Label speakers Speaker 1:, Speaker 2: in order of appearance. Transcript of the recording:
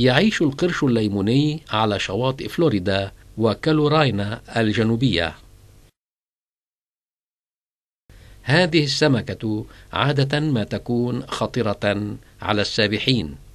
Speaker 1: يعيش القرش الليموني على شواطئ فلوريدا وكالوراينا الجنوبية. هذه السمكة عادة ما تكون خطرة على السابحين.